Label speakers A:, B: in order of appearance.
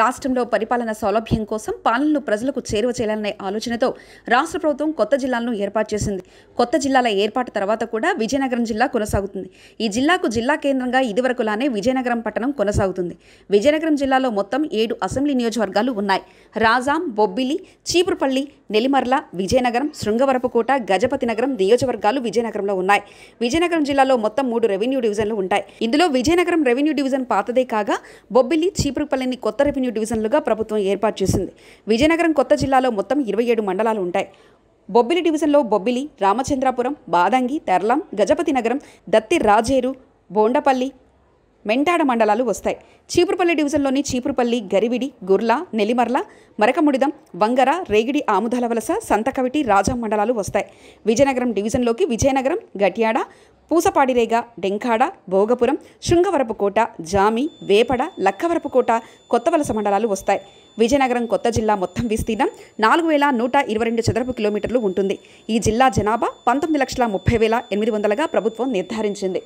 A: రాష్ట్రంలో పరిపాలన సౌలభ్యం కోసం పాలనలు ప్రజలకు చేరువ చేయాలనే ఆలోచనతో రాష్ట్ర ప్రభుత్వం కొత్త జిల్లాలను ఏర్పాటు చేసింది కొత్త జిల్లాల ఏర్పాటు తర్వాత కూడా విజయనగరం జిల్లా కొనసాగుతుంది ఈ జిల్లాకు జిల్లా కేంద్రంగా ఇదివరకులానే విజయనగరం పట్టణం కొనసాగుతుంది విజయనగరం జిల్లాలో మొత్తం ఏడు అసెంబ్లీ నియోజకవర్గాలు ఉన్నాయి రాజాం బొబ్బిలి చీపురుపల్లి నెలిమర్ల విజయనగరం శృంగవరపుకోట గజపతి నగరం నియోజకవర్గాలు విజయనగరంలో ఉన్నాయి విజయనగరం జిల్లాలో మొత్తం మూడు రెవెన్యూ డివిజన్లు ఉంటాయి ఇందులో విజయనగరం రెవెన్యూ డివిజన్ పాతదే కాగా బొబ్బిలి చీపురుపల్లిని కొత్త రెవెన్యూ రెవెన్యూ డివిజన్లుగా ప్రభుత్వం ఏర్పాటు చేసింది విజయనగరం కొత్త జిల్లాలో మొత్తం ఇరవై ఏడు మండలాలు ఉంటాయి బొబ్బిలి డివిజన్లో బొబ్బిలి రామచంద్రాపురం బాదంగి తెర్లాం గజపతి నగరం దత్తి రాజేరు బోండపల్లి మెంటాడ మండలాలు వస్తాయి చీపురుపల్లి డివిజన్లోని చీపురుపల్లి గరివిడి గుర్లా నెలిమర్ల మరకముడిదం వంగర రేగిడి ఆముదాల వలస సంతకవిటి రాజా మండలాలు వస్తాయి విజయనగరం డివిజన్లోకి విజయనగరం గట్యాడ పూసపాడిరేగ డెంకాడ భోగపురం శృంగవరపుకోట జామి వేపడ లక్కవరపుకోట కొత్తవలస మండలాలు వస్తాయి విజయనగరం కొత్త జిల్లా మొత్తం విస్తీర్ణం నాలుగు వేల నూట ఇరవై రెండు చదరపు కిలోమీటర్లు ఉంటుంది ఈ జిల్లా జనాభా పంతొమ్మిది లక్షల ముప్పై వేల ఎనిమిది వందలుగా ప్రభుత్వం నిర్ధారించింది